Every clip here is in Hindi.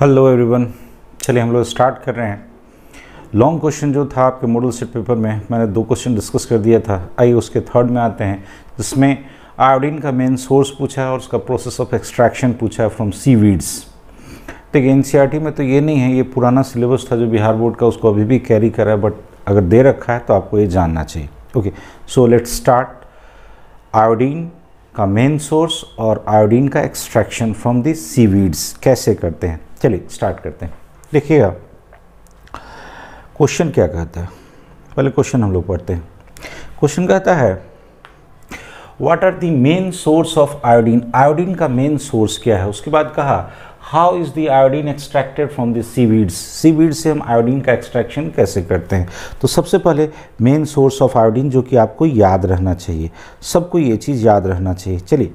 हेलो एवरीवन चलिए हम लोग स्टार्ट कर रहे हैं लॉन्ग क्वेश्चन जो था आपके मॉडल सेट पेपर में मैंने दो क्वेश्चन डिस्कस कर दिया था आइए उसके थर्ड में आते हैं जिसमें आयोडीन का मेन सोर्स पूछा है और उसका प्रोसेस ऑफ एक्सट्रैक्शन पूछा है फ्रॉम सी वीड्स देखिए एन e में तो ये नहीं है ये पुराना सिलेबस था जो बिहार बोर्ड का उसको अभी भी कैरी करा है बट अगर दे रखा है तो आपको ये जानना चाहिए okay so let start iodine का मेन सोर्स और आयोडीन का extraction from the seaweeds कैसे करते हैं चलिए स्टार्ट करते हैं देखिएगा क्वेश्चन क्या कहता है पहले क्वेश्चन हम लोग पढ़ते हैं क्वेश्चन कहता है what are the main source of iodine iodine का मेन सोर्स क्या है उसके बाद कहा how is the iodine extracted from the seaweeds seaweed से हम आयोडीन का एक्सट्रैक्शन कैसे करते हैं तो सबसे पहले मेन सोर्स ऑफ आयोडीन जो कि आपको याद रहना चाहिए सबको ये चीज़ याद रहना चाहिए चलिए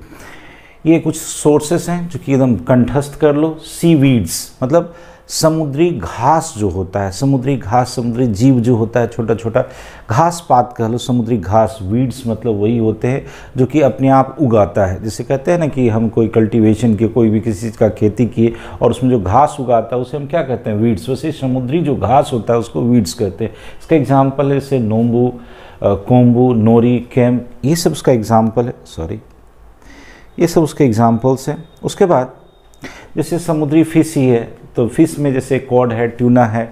ये कुछ सोर्सेस हैं जो कि एकदम कंठस्थ कर लो सी वीड्स मतलब समुद्री घास जो होता है समुद्री घास समुद्री जीव जो होता है छोटा छोटा घास पात कह लो समुद्री घास वीड्स मतलब वही होते हैं जो कि अपने आप उगाता है जिसे कहते हैं ना कि हम कोई कल्टीवेशन के कोई भी किसी चीज़ का खेती किए और उसमें जो घास उगाता है उसे हम क्या कहते हैं वीड्स वैसे समुद्री जो घास होता है उसको वीड्स कहते हैं इसका एग्जाम्पल है जैसे नोम्बू कोम्बू नोरी कैम्प ये सब उसका एग्जाम्पल है सॉरी ये सब उसके एग्जाम्पल्स हैं उसके बाद जैसे समुद्री फिश ही है तो फिश में जैसे कॉड है ट्यूना है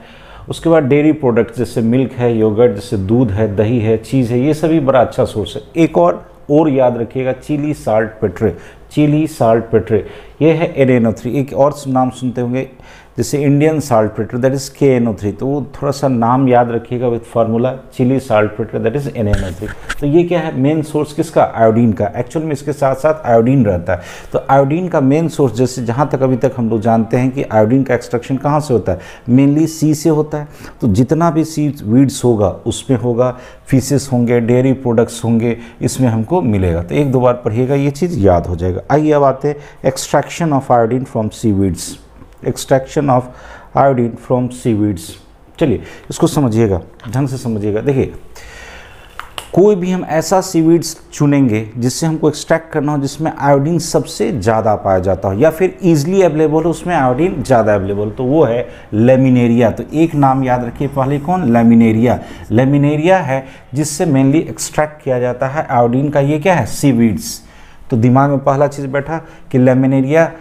उसके बाद डेयरी प्रोडक्ट जैसे मिल्क है योगर्ट जैसे दूध है दही है चीज़ है ये सभी बड़ा अच्छा सोर्स है एक और और याद रखिएगा Chile saltpetre Chile saltpetre ये है एरेनो थ्री एक और नाम सुनते होंगे जैसे Indian saltpetre that is K N O three तो वो थोड़ा सा नाम याद रखिएगा with formula Chile saltpetre that is N N O three तो ये क्या है मेन सोर्स किसका आयोडीन का एक्चुअल में इसके साथ साथ आयोडीन रहता है तो आयोडीन का मेन सोर्स जैसे जहाँ तक अभी तक हम लोग जानते हैं कि आयोडीन का एक्सट्रक्शन कहाँ से होता है मेनली सी से होता है तो जितना भी सी वीड्स होगा उसमें होगा फीसेस होंगे डेयरी प्रोडक्ट्स होंगे इसमें हमको मिलेगा तो एक दो बार पढ़िएगा ये चीज़ याद हो जाएगा आइए अब आते हैं extraction of iodine from seaweeds extraction of iodine from seaweeds चलिए इसको समझिएगा ढंग से समझिएगा देखिए कोई भी हम ऐसा सीवीड्स चुनेंगे जिससे हमको एक्सट्रैक्ट करना हो जिसमें आयोडीन सबसे ज़्यादा पाया जाता हो या फिर ईजिली अवेलेबल हो उसमें आयोडीन ज़्यादा अवेलेबल तो वो है लेमिनेरिया तो एक नाम याद रखिए पहले कौन लेमिनेरिया लेमिनेरिया है जिससे मेनली एक्सट्रैक्ट किया जाता है आयोडीन का ये क्या है सीवीड्स तो दिमाग में पहला चीज़ बैठा कि laminaria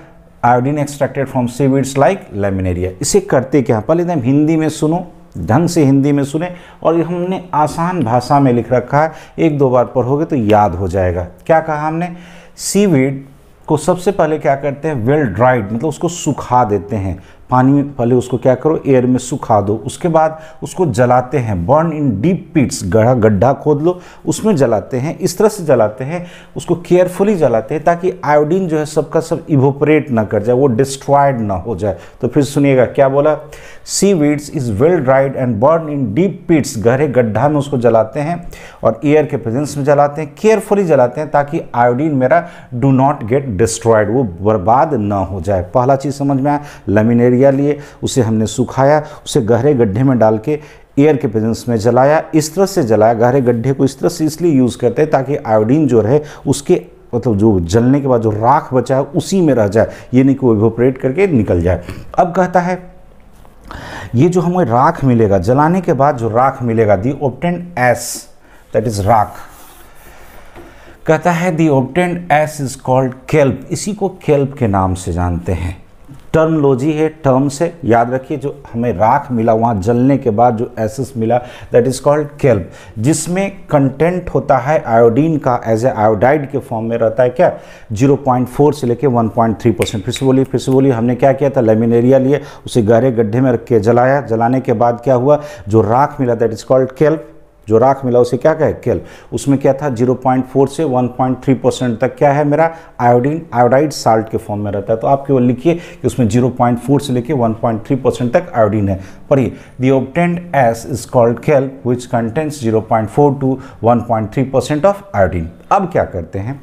iodine extracted from seaweeds like laminaria इसे करते क्या पहले एकदम तो हिंदी में सुनो ढंग से हिंदी में सुने और हमने आसान भाषा में लिख रखा है एक दो बार पढ़ोगे तो याद हो जाएगा क्या कहा हमने सीवीड को सबसे पहले क्या करते हैं वेल ड्राइड मतलब उसको सुखा देते हैं पानी में पहले उसको क्या करो एयर में सुखा दो उसके बाद उसको जलाते हैं बर्न इन डीप पिट्स गढ़ा गड्ढा खोद लो उसमें जलाते हैं इस तरह से जलाते हैं उसको केयरफुली जलाते हैं ताकि आयोडीन जो है सबका सब इवोपरेट ना कर जाए वो डिस्ट्रॉयड ना हो जाए तो फिर सुनिएगा क्या बोला seaweeds is well dried and burn in deep pits गहरे गड्ढा में उसको जलाते हैं और एयर के प्रेजेंस में जलाते हैं केयरफुली जलाते हैं ताकि आयोडीन मेरा डू नॉट गेट डिस्ट्रॉयड वो बर्बाद ना हो जाए पहला चीज़ समझ में आया लेमिनेरी बैक्टीरिया लिए उसे हमने सुखाया उसे गहरे गड्ढे में डाल के एयर के प्रेजेंस में जलाया इस तरह से जलाया गहरे गड्ढे को इस तरह से इसलिए यूज़ करते हैं ताकि आयोडीन जो रहे उसके मतलब जो जलने के बाद जो राख बचा है उसी में रह जाए ये नहीं कि वो इवोपरेट करके निकल जाए अब कहता है ये जो हमें राख मिलेगा जलाने के बाद जो राख मिलेगा the obtained ash that is राख कहता है the obtained ash is called kelp इसी को केल्प के नाम से जानते हैं टर्मोलॉजी है टर्म्स है याद रखिए जो हमें राख मिला वहाँ जलने के बाद जो एसिस मिला दैट इज़ कॉल्ड कैल्प जिसमें कंटेंट होता है आयोडीन का एज ए आयोडाइड के फॉर्म में रहता है क्या 0.4 से लेके 1.3 परसेंट फिर से बोलिए फिर से बोलिए हमने क्या किया था लेमिनेरिया लिए उसे गहरे गड्ढे में रख के जलाया जलाने के बाद क्या हुआ जो राख मिला दैट इज़ कॉल्ड कैल्प जो राख मिला उसे क्या कहे केल उसमें क्या था 0.4 से 1.3 परसेंट तक क्या है मेरा आयोडीन आयोडाइड साल्ट के फॉर्म में रहता है तो आप केवल लिखिए कि उसमें 0.4 से लेके 1.3 परसेंट तक आयोडीन है पढ़िए the obtained as is called kelp which contains 0.4 to 1.3 percent of iodine अब क्या करते हैं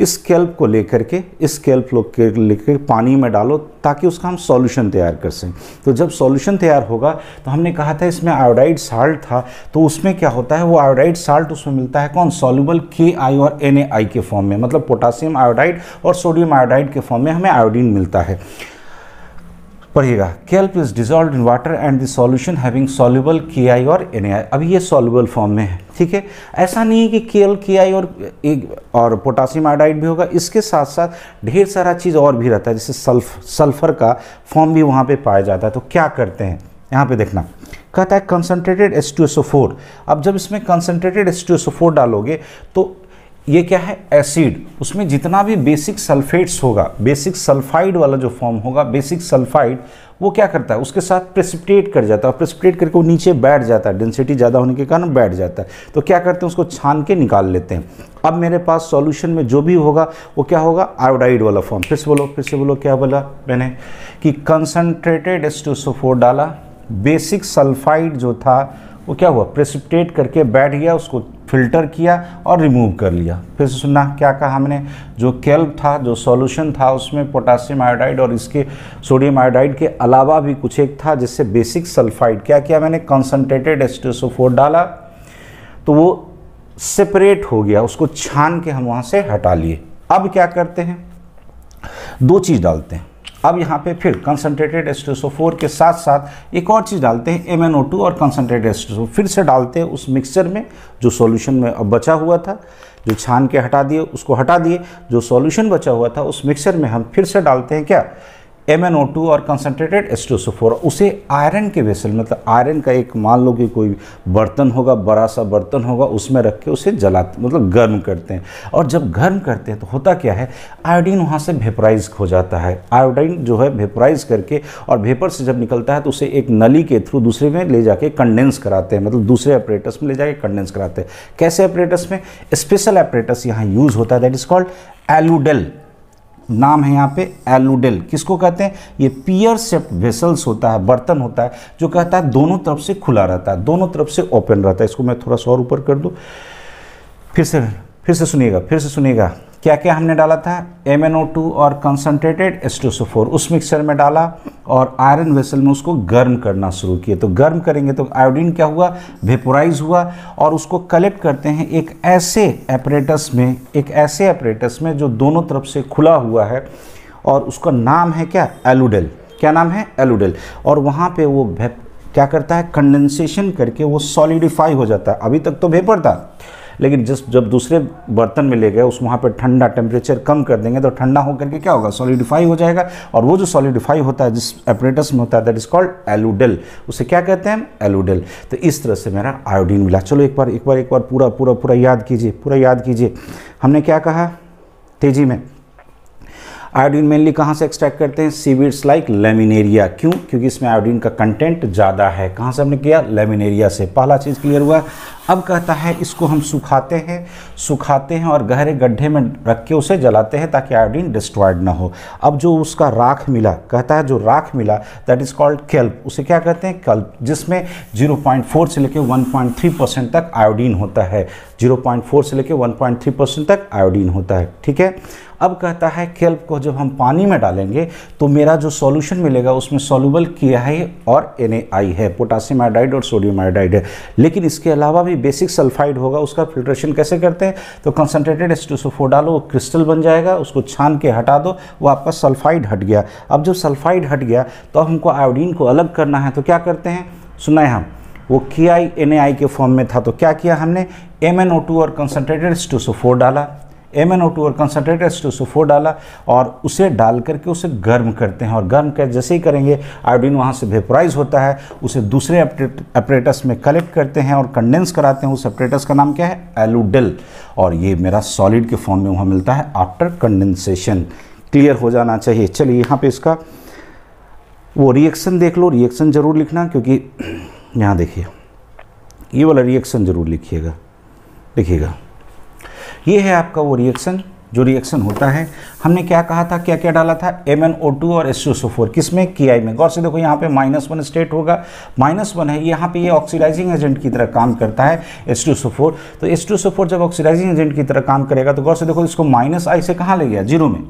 इस स्केल्प को लेकर के इस स्केल्प के लेकर पानी में डालो ताकि उसका हम सॉल्यूशन तैयार कर सकें तो जब सॉल्यूशन तैयार होगा तो हमने कहा था इसमें आयोडाइड साल्ट था तो उसमें क्या होता है वो आयोडाइड साल्ट उसमें मिलता है कौन सॉल्यूबल के आई और एन ए आई के फॉर्म में मतलब पोटासियम आयोडाइड और सोडियम आयोडाइड के फॉर्म में हमें आयोडीन मिलता है पढ़िएगा kelp is dissolve in water and the solution having soluble K I और एन अभी ये सॉल्यूबल फॉर्म में है ठीक है ऐसा नहीं है कि केल के आई और एक और पोटासियम आयोडाइड भी होगा इसके साथ साथ ढेर सारा चीज़ और भी रहता है जैसे सल्फ सल्फर का फॉर्म भी वहाँ पे पाया जाता है तो क्या करते हैं यहाँ पे देखना कहता है कंसनट्रेटेड एस अब जब इसमें कंसनट्रेटेड एस डालोगे तो ये क्या है एसिड उसमें जितना भी बेसिक सल्फेट्स होगा बेसिक सल्फाइड वाला जो फॉर्म होगा बेसिक सल्फाइड वो क्या करता है उसके साथ प्रेसिपिटेट कर जाता है और प्रेसिपिटेट करके वो नीचे बैठ जाता है डेंसिटी ज़्यादा होने के कारण बैठ जाता है तो क्या करते हैं उसको छान के निकाल लेते हैं अब मेरे पास सॉल्यूशन में जो भी होगा वो क्या होगा आयोडाइड वाला फॉर्म फिर से बोलो फिर से बोलो क्या बोला मैंने कि कंसनट्रेटेड एस डाला बेसिक सल्फाइड जो था वो क्या हुआ प्रेसिपिटेट करके बैठ गया उसको फिल्टर किया और रिमूव कर लिया फिर से सुनना क्या कहा हमने जो केल्प था जो सॉल्यूशन था उसमें पोटासियम आयोडाइड और इसके सोडियम आयोडाइड के अलावा भी कुछ एक था जिससे बेसिक सल्फाइड क्या किया मैंने कंसनट्रेटेड एस्टेसोफोर डाला तो वो सेपरेट हो गया उसको छान के हम वहाँ से हटा लिए अब क्या करते हैं दो चीज़ डालते हैं अब यहाँ पे फिर कंसनट्रेटेड फोर के साथ साथ एक और चीज़ डालते हैं एम और कंसनट्रेटेड एस्टेसो फिर से डालते हैं उस मिक्सचर में जो सॉल्यूशन में अब बचा हुआ था जो छान के हटा दिए उसको हटा दिए जो सॉल्यूशन बचा हुआ था उस मिक्सचर में हम फिर से डालते हैं क्या टू और कंसनट्रेटेड एस्टोसोफोर उसे आयरन के वेसल मतलब आयरन का एक मान लो कि कोई बर्तन होगा बड़ा सा बर्तन होगा उसमें रख के उसे जला मतलब गर्म करते हैं और जब गर्म करते हैं तो होता क्या है आयोडीन वहाँ से वेपराइज हो जाता है आयोडीन जो है वेपराइज करके और वेपर से जब निकलता है तो उसे एक नली के थ्रू दूसरे में ले जाके कंडेंस कराते हैं मतलब दूसरे अपरेटस में ले जाके कंडेंस कराते हैं कैसे अपरेटस में स्पेशल अपरेटस यहाँ यूज़ होता है दैट इज़ कॉल्ड एलुडल नाम है यहाँ पे एलुडेल किसको कहते हैं ये पियर शेप वेसल्स होता है बर्तन होता है जो कहता है दोनों तरफ से खुला रहता है दोनों तरफ से ओपन रहता है इसको मैं थोड़ा सा और ऊपर कर दूँ फिर से फिर से सुनिएगा फिर से सुनिएगा क्या क्या हमने डाला था एम और कंसनट्रेटेड एस्टोसोफोर उस मिक्सचर में डाला और आयरन वेसल में उसको गर्म करना शुरू किए तो गर्म करेंगे तो आयोडीन क्या हुआ वेपोराइज हुआ और उसको कलेक्ट करते हैं एक ऐसे एपरेटस में एक ऐसे एपरेटस में जो दोनों तरफ से खुला हुआ है और उसका नाम है क्या एलुडेल क्या नाम है एलुडेल और वहाँ पर वो क्या करता है कंडेंसेशन करके वो सॉलिडिफाई हो जाता है अभी तक तो वेपर था लेकिन जिस जब दूसरे बर्तन में ले गए उस वहाँ पर ठंडा टेम्परेचर कम कर देंगे तो ठंडा होकर के क्या होगा सॉलिडिफाई हो जाएगा और वो जो सॉलिडिफाई होता है जिस एपरेटस में होता है दैट इज कॉल्ड एलूडल उसे क्या कहते हैं एलूडल तो इस तरह से मेरा आयोडीन मिला चलो एक बार एक बार एक बार पूरा पूरा पूरा याद कीजिए पूरा याद कीजिए हमने क्या कहा तेजी में आयोडीन मेनली कहाँ से एक्सट्रैक्ट करते हैं सीवीड्स लाइक लेमिनेरिया क्यों क्योंकि इसमें आयोडीन का कंटेंट ज़्यादा है कहाँ से हमने किया लेमिनेरिया से पहला चीज़ क्लियर हुआ अब कहता है इसको हम सुखाते हैं सुखाते हैं और गहरे गड्ढे में रख के उसे जलाते हैं ताकि आयोडीन डिस्ट्रॉयड ना हो अब जो उसका राख मिला कहता है जो राख मिला दैट इज़ कॉल्ड कैल्प उसे क्या कहते हैं कल्प जिसमें जीरो से लेकर वन परसेंट तक आयोडीन होता है जीरो से लेकर वन परसेंट तक आयोडीन होता है ठीक है अब कहता है केल्प को जब हम पानी में डालेंगे तो मेरा जो सॉल्यूशन मिलेगा उसमें सोलूबल के आई और एन है पोटासियम आयोडाइड और सोडियम आयोडाइड है लेकिन इसके अलावा भी बेसिक सल्फाइड होगा उसका फिल्ट्रेशन कैसे करते हैं तो कंसनट्रेटेड एस्टोसोफो डालो वो क्रिस्टल बन जाएगा उसको छान के हटा दो वो आपका सल्फाइड हट गया अब जब सल्फाइड हट गया तो अब हमको आयोडीन को अलग करना है तो क्या करते हैं सुना है हम वो के आई एन के फॉर्म में था तो क्या किया हमने एम एन ओ टू और कंसनट्रेटेड एस्टोसोफोर डाला एम एन ओ टू और कंसनट्रेट एस टू सो डाला और उसे डाल करके उसे गर्म करते हैं और गर्म कर जैसे ही करेंगे आयोडीन वहाँ से वेपोराइज होता है उसे दूसरे अपरेटस में कलेक्ट करते हैं और कंडेंस कराते हैं उस अपरेटस का नाम क्या है एलोडेल और ये मेरा सॉलिड के फॉर्म में वहाँ मिलता है आफ्टर कंडेंसेशन क्लियर हो जाना चाहिए चलिए यहाँ पर इसका वो रिएक्शन देख लो रिएक्शन ज़रूर लिखना क्योंकि यहाँ देखिए ये वाला रिएक्शन ज़रूर लिखिएगा लिखिएगा ये है आपका वो रिएक्शन जो रिएक्शन होता है हमने क्या कहा था क्या क्या डाला था एम एन ओ टू और एस सी सो फोर किस में के आई में गौर से देखो यहाँ पे माइनस वन स्टेट होगा माइनस वन है यहाँ पे ये ऑक्सीडाइजिंग एजेंट की तरह काम करता है एस टू सो फोर तो एस टू सो फोर जब ऑक्सीडाइजिंग एजेंट की तरह काम करेगा तो गौर से देखो इसको माइनस आई से कहाँ ले गया जीरो में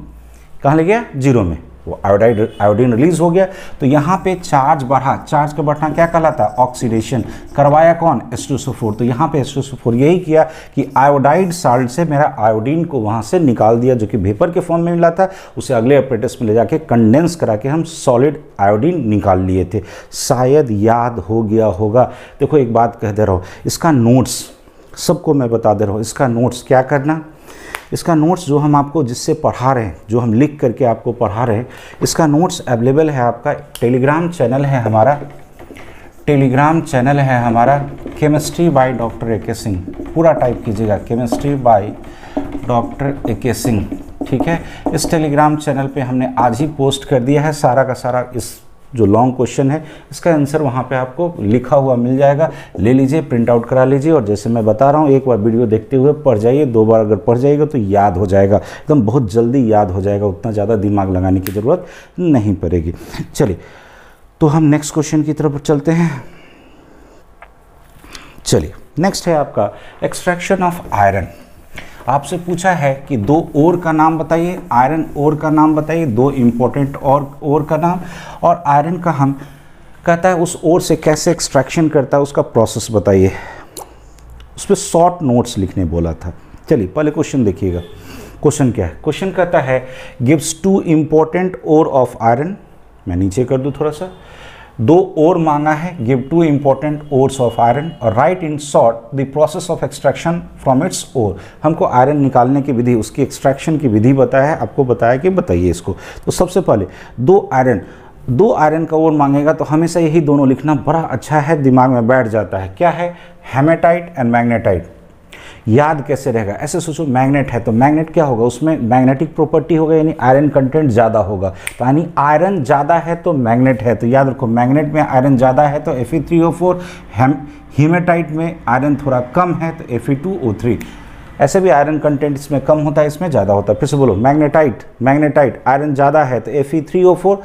कहाँ ले गया जीरो में वो आयोडाइड आयोडीन रिलीज हो गया तो यहाँ पे चार्ज बढ़ा चार्ज का बढ़ना क्या कहलाता है ऑक्सीडेशन करवाया कौन एस्ट्रोसोफोर तो यहाँ पे एस्ट्रोसोफोर यही किया कि आयोडाइड साल्ट से मेरा आयोडीन को वहाँ से निकाल दिया जो कि वेपर के फॉर्म में मिला था उसे अगले अपरेटस में ले जाके कंडेंस करा के हम सॉलिड आयोडीन निकाल लिए थे शायद याद हो गया होगा देखो एक बात कह दे रहा हूँ इसका नोट्स सबको मैं बता दे रहा हूँ इसका नोट्स क्या करना इसका नोट्स जो हम आपको जिससे पढ़ा रहे हैं जो हम लिख करके आपको पढ़ा रहे हैं इसका नोट्स अवेलेबल है आपका टेलीग्राम चैनल है हमारा टेलीग्राम चैनल है हमारा केमिस्ट्री बाय डॉक्टर ए के सिंह पूरा टाइप कीजिएगा केमिस्ट्री बाय डॉक्टर ए के सिंह ठीक है इस टेलीग्राम चैनल पे हमने आज ही पोस्ट कर दिया है सारा का सारा इस जो लॉन्ग क्वेश्चन है इसका आंसर वहाँ पे आपको लिखा हुआ मिल जाएगा ले लीजिए प्रिंट आउट करा लीजिए और जैसे मैं बता रहा हूँ एक बार वीडियो देखते हुए पढ़ जाइए दो बार अगर पढ़ जाइएगा तो याद हो जाएगा एकदम बहुत जल्दी याद हो जाएगा उतना ज़्यादा दिमाग लगाने की ज़रूरत नहीं पड़ेगी चलिए तो हम नेक्स्ट क्वेश्चन की तरफ चलते हैं चलिए नेक्स्ट है आपका एक्सट्रैक्शन ऑफ आयरन आपसे पूछा है कि दो ओर का नाम बताइए आयरन और का नाम बताइए दो इम्पोर्टेंट और ओर का नाम और आयरन का हम कहता है उस ओर से कैसे एक्सट्रैक्शन करता है उसका प्रोसेस बताइए उस पर शॉर्ट नोट्स लिखने बोला था चलिए पहले क्वेश्चन देखिएगा क्वेश्चन क्या है क्वेश्चन कहता है gives two important ore of iron मैं नीचे कर दूँ थोड़ा सा दो और मांगा है give two important ores of iron और write in short the process of extraction from its ore हमको आयरन निकालने की विधि उसकी एक्सट्रैक्शन की विधि बताया है आपको बताया कि बताइए इसको तो सबसे पहले दो आयरन दो आयरन का ओर मांगेगा तो हमेशा यही दोनों लिखना बड़ा अच्छा है दिमाग में बैठ जाता है क्या है हेमेटाइट एंड मैग्नेटाइट याद कैसे रहेगा ऐसे सोचो मैग्नेट है तो मैग्नेट क्या होगा उसमें मैग्नेटिक प्रॉपर्टी होगा यानी आयरन कंटेंट ज़्यादा होगा तो यानी आयरन ज़्यादा है तो मैग्नेट है तो याद रखो मैग्नेट में आयरन ज़्यादा है तो F E three O four haematite में आयरन थोड़ा कम है तो F E two O three ऐसे भी आयरन कंटेंट इसमें कम होता है इसमें ज़्यादा होता है फिर से बोलो मैग्नेटाइट मैग्नेटाइट आयरन ज़्यादा है तो F three O four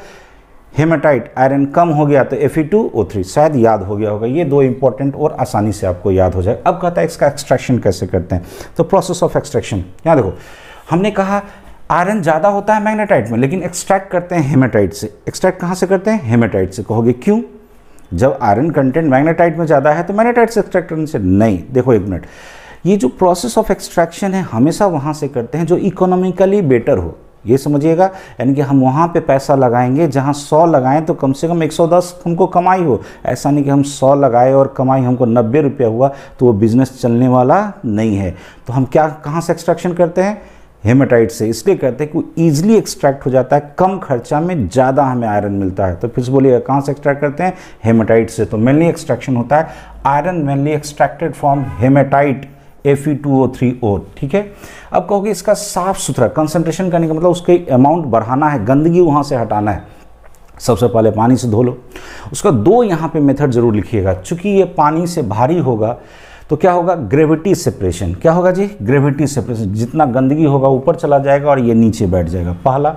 haematite iron कम हो गया तो एफ शायद याद हो गया होगा ये दो इंपॉर्टेंट और आसानी से आपको याद हो जाए अब कहता है इसका एक्सट्रैक्शन कैसे करते हैं तो प्रोसेस ऑफ एक्सट्रैक्शन यहाँ देखो हमने कहा आयरन ज़्यादा होता है मैग्नेटाइट में लेकिन एक्सट्रैक्ट करते हैं हेमाटाइट से एक्सट्रैक्ट कहाँ से करते हैं हेमाटाइट से कहोगे क्यों जब आयरन कंटेंट मैग्नेटाइट में ज़्यादा है तो मैग्नेटाइट से एक्सट्रैक्ट करने से नहीं देखो एक मिनट ये जो प्रोसेस ऑफ एक्सट्रैक्शन है हमेशा वहाँ से करते हैं जो इकोनॉमिकली बेटर हो ये समझिएगा यानी कि हम वहाँ पे पैसा लगाएंगे जहाँ सौ लगाएं तो कम से कम 110 हमको कमाई हो ऐसा नहीं कि हम सौ लगाए और कमाई हमको नब्बे रुपया हुआ तो वो बिज़नेस चलने वाला नहीं है तो हम क्या कहाँ से एक्सट्रैक्शन करते हैं हेमाटाइट से इसलिए करते हैं कि वो ईजिली एक्सट्रैक्ट हो जाता है कम खर्चा में ज़्यादा हमें आयरन मिलता है तो फिर बोलिएगा कहाँ से एक्सट्रैक्ट करते हैं हेमाटाइट से तो मेनली एक्सट्रैक्शन होता है iron mainly extracted from haematite F E two O three O ठीक है अब कहोगे इसका साफ सुथरा कंसंट्रेशन करने का मतलब उसके अमाउंट बढ़ाना है गंदगी वहाँ से हटाना है सबसे पहले पानी से धो लो उसका दो यहाँ पे मेथड ज़रूर लिखिएगा चूंकि ये पानी से भारी होगा तो क्या होगा ग्रेविटी सेपरेशन क्या होगा जी ग्रेविटी सेपरेशन जितना गंदगी होगा ऊपर चला जाएगा और ये नीचे बैठ जाएगा पहला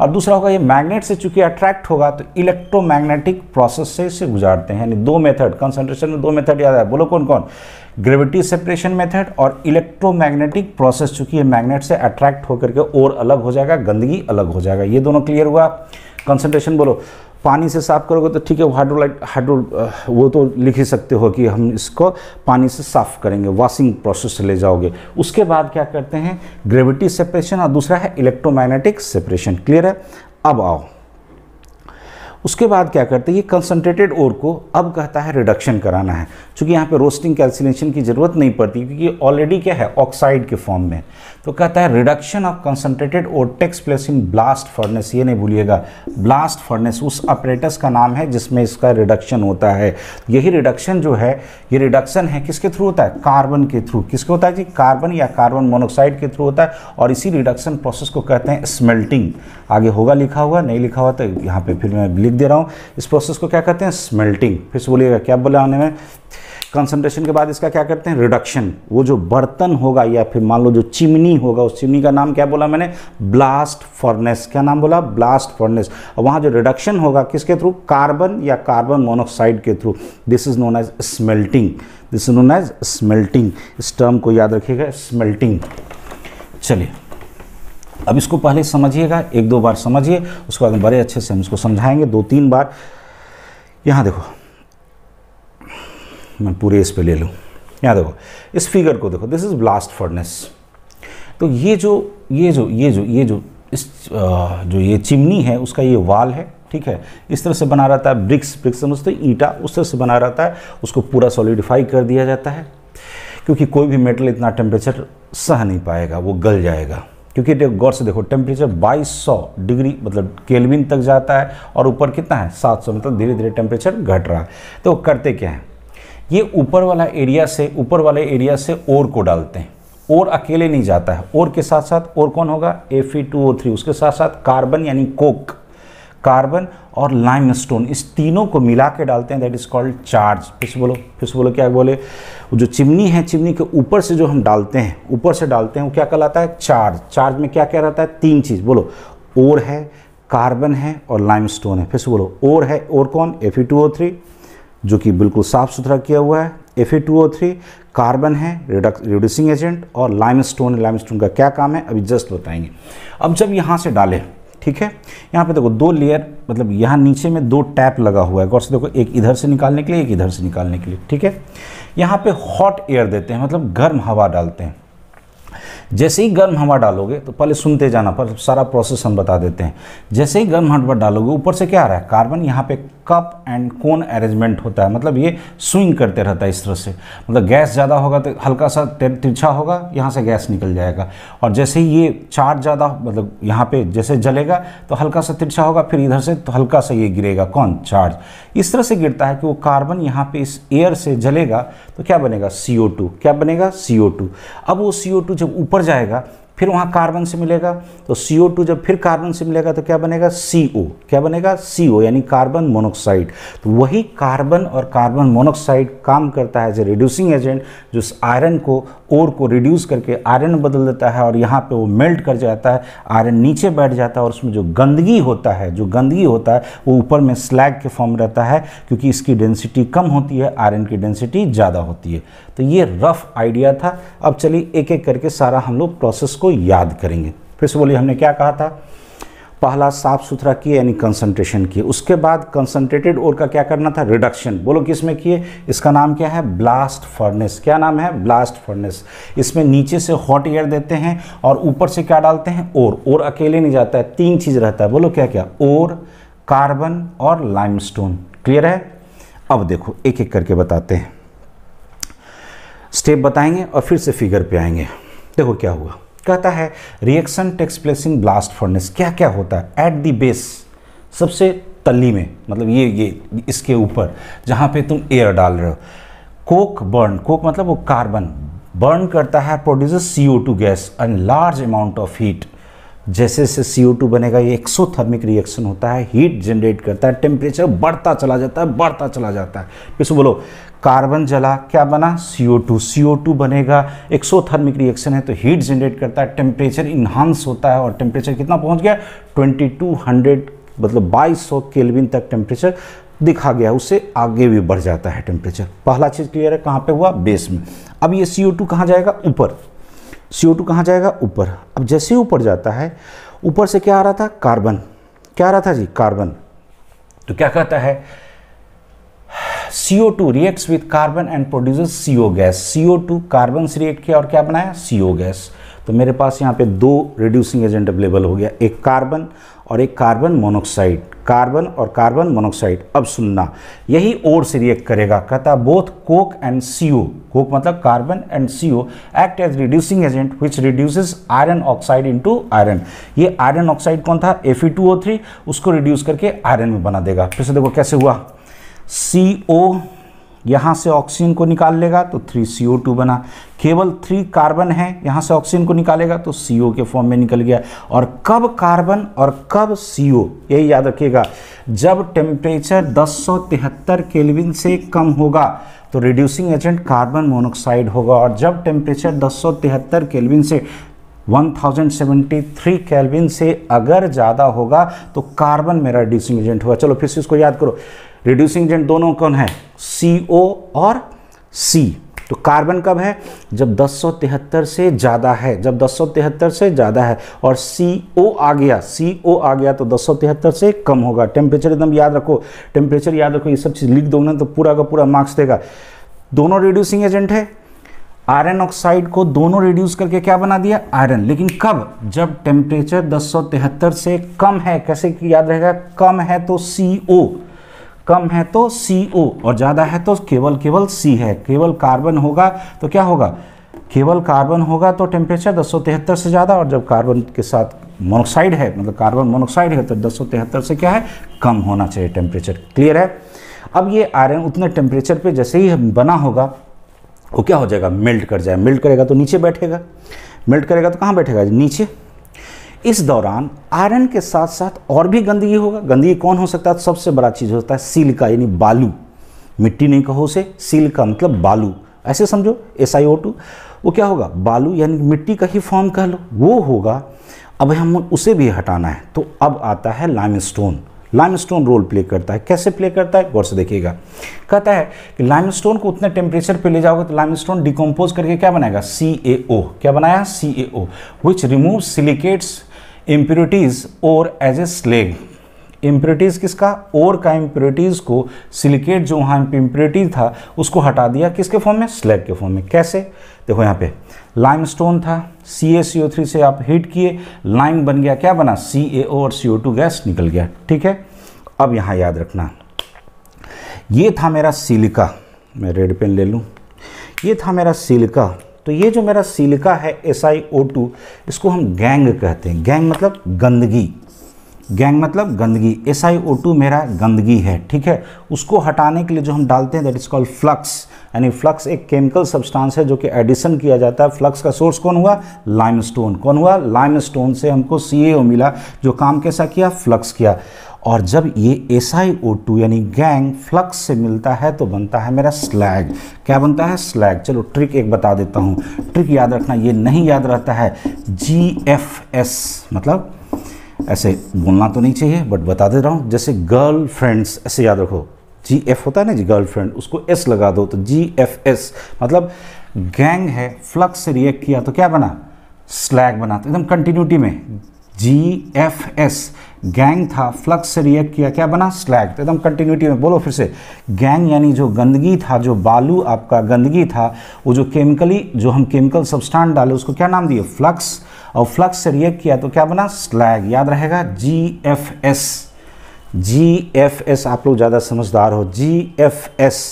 और दूसरा होगा ये मैग्नेट से चूंकि अट्रैक्ट होगा तो इलेक्ट्रोमैग्नेटिक प्रोसेस से इसे गुजारते हैं यानी दो मेथड कंसंट्रेशन में दो मेथड याद है बोलो कौन कौन ग्रेविटी सेपरेशन मेथड और इलेक्ट्रोमैग्नेटिक प्रोसेस चूंकि ये मैग्नेट से अट्रैक्ट होकर के और अलग हो जाएगा गंदगी अलग हो जाएगा ये दोनों क्लियर हुआ कंसनट्रेशन बोलो पानी से साफ करोगे तो ठीक है हाइड्रोलाइट हाइड्रो वो तो लिख ही सकते हो कि हम इसको पानी से साफ करेंगे वॉशिंग प्रोसेस से ले जाओगे उसके बाद क्या करते हैं ग्रेविटी सेपरेशन और दूसरा है इलेक्ट्रोमैग्नेटिक सेपरेशन क्लियर है अब आओ उसके बाद क्या करते हैं ये कंसनट्रेटेड ओर को अब कहता है रिडक्शन कराना है चूँकि यहाँ पर रोस्टिंग कैल्सिनेशन की ज़रूरत नहीं पड़ती क्योंकि ऑलरेडी क्या है ऑक्साइड के फॉर्म में तो कहता है reduction of concentrated ore takes takes place in blast furnace ये नहीं भूलिएगा ब्लास्ट फर्नेस उस ऑपरेटस का नाम है जिसमें इसका रिडक्शन होता है यही रिडक्शन जो है ये रिडक्शन है किसके थ्रू होता है कार्बन के थ्रू किसके होता है जी कार्बन या कार्बन मोनोक्साइड के थ्रू होता है और इसी रिडक्शन प्रोसेस को कहते हैं स्मेल्टिंग आगे होगा लिखा हुआ नहीं लिखा हुआ तो यहाँ पर फिर मैं लिख दे रहा हूँ इस प्रोसेस को क्या कहते हैं स्मेल्टिंग फिर से बोलिएगा क्या बोला हमने में कंसंट्रेशन के बाद इसका क्या करते हैं रिडक्शन वो जो बर्तन होगा या फिर मान लो जो चिमनी होगा उस चिमनी का नाम क्या बोला मैंने ब्लास्ट फर्नेस क्या नाम बोला ब्लास्ट फर्नेस वहाँ जो रिडक्शन होगा किसके थ्रू कार्बन या कार्बन मोनोक्साइड के through this is known as smelting this is known as smelting इस टर्म को याद रखिएगा स्मेल्टिंग चलिए अब इसको पहले समझिएगा एक दो बार समझिए उसके बाद बड़े अच्छे से हम इसको समझाएंगे दो तीन बार यहाँ देखो मैं पूरे इस पे ले लूँ यहाँ देखो इस फिगर को देखो दिस इज़ ब्लास्ट फर्नेस तो ये जो ये जो ये जो ये जो इस जो ये चिमनी है उसका ये वाल है ठीक है इस तरह से बना रहता है ब्रिक्स ब्रिक्स समझते हैं ईटा उस तरह से बना रहता है उसको पूरा सॉलिडिफाई कर दिया जाता है क्योंकि कोई भी मेटल इतना टेम्परेचर सह नहीं पाएगा वो गल जाएगा क्योंकि गौर से देखो टेम्परेचर 2200 डिग्री मतलब केल्विन तक जाता है और ऊपर कितना है 700 मतलब धीरे धीरे टेम्परेचर घट रहा है तो करते क्या है ये ऊपर वाला एरिया से ऊपर वाले एरिया से ओर को डालते हैं और अकेले नहीं जाता है और के साथ साथ और कौन होगा एफ ई टू थ्री उसके साथ साथ कार्बन यानी कोक कार्बन और लाइम स्टोन इस तीनों को मिला के डालते हैं दैट इज़ कॉल्ड चार्ज फिर से बोलो फिर से बोलो क्या बोले जो चिमनी है चिमनी के ऊपर से जो हम डालते हैं ऊपर से डालते हैं वो क्या कहलाता है चार्ज चार्ज में क्या क्या रहता है तीन चीज़ बोलो ओर है कार्बन है और लाइम स्टोन है फिर से बोलो ओर है और कौन एफ ई टू थ्री जो कि बिल्कुल साफ़ सुथरा किया हुआ है F A two O three carbon है रिड्यूसिंग एजेंट और लाइम स्टोन लाइम स्टोन का क्या काम है अभी जस्ट बताएंगे अब जब यहाँ से डालें ठीक है यहाँ पे देखो दो लेयर मतलब यहाँ नीचे में दो टैप लगा हुआ है गौर से देखो एक इधर से निकालने के लिए एक इधर से निकालने के लिए ठीक है यहाँ पे हॉट एयर देते हैं मतलब गर्म हवा डालते हैं जैसे ही गर्म हवा डालोगे तो पहले सुनते जाना पर सारा प्रोसेस हम बता देते हैं जैसे ही गर्म हवा डालोगे ऊपर से क्या आ रहा है कार्बन यहाँ पे कप एंड कोन अरेंजमेंट होता है मतलब ये स्विंग करते रहता है इस तरह से मतलब गैस ज़्यादा होगा तो हल्का सा तिरछा होगा यहाँ से गैस निकल जाएगा और जैसे ही ये चार्ज ज़्यादा मतलब यहाँ पे जैसे जलेगा तो हल्का सा तिरछा होगा फिर इधर से तो हल्का सा ये गिरेगा कौन चार्ज इस तरह से गिरता है कि वो कार्बन यहाँ पे इस एयर से जलेगा तो क्या बनेगा सी क्या बनेगा सी अब वो सी जब ऊपर जाएगा फिर वहाँ कार्बन से मिलेगा तो सी जब फिर कार्बन से मिलेगा तो क्या बनेगा सी क्या बनेगा सी यानी कार्बन मोनोक्साइड तो वही कार्बन और कार्बन मोनोक्साइड काम करता है एज ए रिड्यूसिंग एजेंट जो आयरन को ओर को रिड्यूस करके आयरन बदल देता है और यहाँ पे वो मेल्ट कर जाता है आयरन नीचे बैठ जाता है और उसमें जो गंदगी होता है जो गंदगी होता है वो ऊपर में स्लैग के फॉर्म रहता है क्योंकि इसकी डेंसिटी कम होती है आयरन की डेंसिटी ज़्यादा होती है तो ये रफ आइडिया था अब चलिए एक एक करके सारा हम लोग प्रोसेस को याद करेंगे फिर से बोलिए हमने क्या कहा था पहला साफ सुथरा किए यानी कंसंट्रेशन किए उसके बाद कंसंट्रेटेड ओर का क्या करना था रिडक्शन बोलो किस में किए इसका नाम क्या है ब्लास्ट फर्नेस क्या नाम है ब्लास्ट फर्नेस इसमें नीचे से हॉट एयर देते हैं और ऊपर से क्या डालते हैं और और अकेले नहीं जाता है तीन चीज़ रहता है बोलो क्या क्या और कार्बन और लाइम क्लियर है अब देखो एक एक करके बताते हैं स्टेप बताएंगे और फिर से फिगर पे आएंगे देखो क्या हुआ कहता है reaction takes place in blast furnace क्या क्या होता है एट दी बेस सबसे तली में मतलब ये ये इसके ऊपर जहाँ पे तुम एयर डाल रहे हो कोक बर्न कोक मतलब वो कार्बन बर्न करता है produce C O two gas and large amount of heat जैसे जैसे सी ओ टू बनेगा ये एक्सोथर्मिक रिएक्शन होता है हीट जनरेट करता है टेम्परेचर बढ़ता चला जाता है बढ़ता चला जाता है फिर बोलो कार्बन जला क्या बना CO2 CO2 बनेगा एक्सोथर्मिक रिएक्शन है तो हीट जनरेट करता है टेम्परेचर इन्हांस होता है और टेम्परेचर कितना पहुंच गया 2200 मतलब 2200 केल्विन तक टेम्परेचर दिखा गया उससे आगे भी बढ़ जाता है टेम्परेचर पहला चीज़ क्लियर है कहाँ पे हुआ बेस में अब ये सी ओ टू कहाँ जाएगा ऊपर सी ओ टू कहाँ जाएगा ऊपर अब जैसे ऊपर जाता है ऊपर से क्या आ रहा था कार्बन क्या आ रहा था जी कार्बन तो क्या कहता है CO2 reacts with carbon and produces CO gas CO2 carbon से रिएक्ट किया और क्या बनाया CO गैस तो मेरे पास यहाँ पे दो रिड्यूसिंग एजेंट अवेलेबल हो गया एक कार्बन और एक कार्बन मोनोक्साइड कार्बन और कार्बन मोनोक्साइड अब सुनना यही ओर से रिएक्ट करेगा कहता both coke and CO coke मतलब carbon and CO act as reducing agent which reduces iron oxide into iron ये आयरन ऑक्साइड कौन था Fe2O3 उसको रिड्यूस करके आयरन में बना देगा फिर से देखो कैसे हुआ सी ओ यहाँ से ऑक्सीजन को निकाल लेगा तो थ्री सी ओ टू बना केवल थ्री कार्बन है यहाँ से ऑक्सीजन को निकालेगा तो सी ओ के फॉर्म में निकल गया और कब कार्बन और कब सी ओ यही याद रखिएगा जब टेम्परेचर दस सौ तिहत्तर केलविन से कम होगा तो रिड्यूसिंग एजेंट कार्बन मोनोक्साइड होगा और जब टेम्परेचर दस सौ तिहत्तर केलविन से 1073 केल्विन से अगर ज़्यादा होगा तो कार्बन मेरा रिड्यूसिंग एजेंट होगा चलो फिर से इसको याद करो रिड्यूसिंग एजेंट दोनों कौन है सी और सी तो कार्बन कब है जब 1073 से ज़्यादा है जब 1073 से ज़्यादा है और ओ आ गया ओ आ गया तो 1073 से कम होगा टेम्परेचर एकदम याद रखो टेम्परेचर याद रखो ये सब चीज़ लिख दोगे ना तो पूरा का पूरा मार्क्स देगा दोनों रिड्यूसिंग एजेंट है आयरन ऑक्साइड को दोनों रिड्यूस करके क्या बना दिया आयरन लेकिन कब जब टेम्परेचर दस से कम है कैसे याद रहेगा कम है तो ओ कम है तो ओ और ज़्यादा है तो केवल केवल सी है केवल कार्बन होगा तो क्या होगा केवल कार्बन होगा तो टेम्परेचर दस से ज़्यादा और जब कार्बन के साथ मोनोक्साइड है मतलब कार्बन मोनोक्साइड है तो दस से क्या है कम होना चाहिए टेम्परेचर क्लियर है अब ये आयरन उतने टेम्परेचर पे जैसे ही बना होगा वो क्या हो जाएगा मेल्ट कर जाए मेल्ट करेगा तो नीचे बैठेगा मेल्ट करेगा तो कहाँ बैठेगा नीचे इस दौरान आयरन के साथ साथ और भी गंदगी होगा गंदगी कौन हो सकता है सबसे बड़ा चीज़ होता है सील का यानी बालू मिट्टी नहीं कहो उसे सील का मतलब बालू ऐसे समझो एस आई ओ टू वो क्या होगा बालू यानी मिट्टी का ही फॉर्म कह लो वो होगा अब हम उसे भी हटाना है तो अब आता है limestone limestone role play करता है कैसे प्ले करता है गौर से देखिएगा कहता है कि लाइमस्टोन को उतने टेम्परेचर पे ले जाओगे तो लाइमस्टोन डिकम्पोज करके क्या बनाएगा सी ए ओ क्या बनाया C A O which remove silicates impurities और एज ए स्लेग इम्प्योरिटीज़ किसका और का इम्प्योरिटीज़ को सिलिकेट जो वहाँ पर इम्प्योरिटी था उसको हटा दिया किसके फॉर्म में स्लेग के फॉर्म में कैसे देखो यहाँ पे लाइम स्टोन था सी ए सी ओ थ्री से आप हीट किए लाइम बन गया क्या बना सी ए ओ और सी ओ टू गैस निकल गया ठीक है अब यहाँ याद रखना ये था मेरा सिलिका मैं रेड पेन ले लूँ ये था मेरा सिलिका तो ये जो मेरा सिलिका है एस आई ओ टू इसको हम गैंग कहते हैं गैंग मतलब गंदगी गैंग मतलब गंदगी एस आई ओ टू मेरा गंदगी है ठीक है उसको हटाने के लिए जो हम डालते हैं दैट इज़ कॉल्ड फ्लक्स यानी फ्लक्स एक केमिकल सब्सटेंस है जो कि एडिशन किया जाता है फ्लक्स का सोर्स कौन हुआ लाइमस्टोन कौन हुआ लाइमस्टोन से हमको सी मिला जो काम कैसा किया फ्लक्स किया और जब ये एस आई ओ टू यानी गैंग फ्लक्स से मिलता है तो बनता है मेरा स्लैग क्या बनता है स्लैग चलो ट्रिक एक बता देता हूँ ट्रिक याद रखना ये नहीं याद रहता है जी एफ एस मतलब ऐसे बोलना तो नहीं चाहिए बट बता दे रहा हूँ जैसे गर्ल फ्रेंड्स ऐसे याद रखो जी एफ होता है ना जी गर्लफ्रेंड उसको एस लगा दो तो जी एफ एस मतलब गैंग है फ्लक्स से रिएक्ट किया तो क्या बना स्लैग बना तो एकदम कंटिन्यूटी में जी एफ एस गैंग था फ्लक्स से रिएक्ट किया क्या बना स्लैग तो एकदम कंटिन्यूटी में बोलो फिर से गैंग यानी जो गंदगी था जो बालू आपका गंदगी था वो जो केमिकली जो हम केमिकल सब्सटेंस डाले उसको क्या नाम दिए फ्लक्स और फ्लक्स से रिएक्ट किया तो क्या बना स्लैग याद रहेगा G F S G F S आप लोग ज़्यादा समझदार हो G F S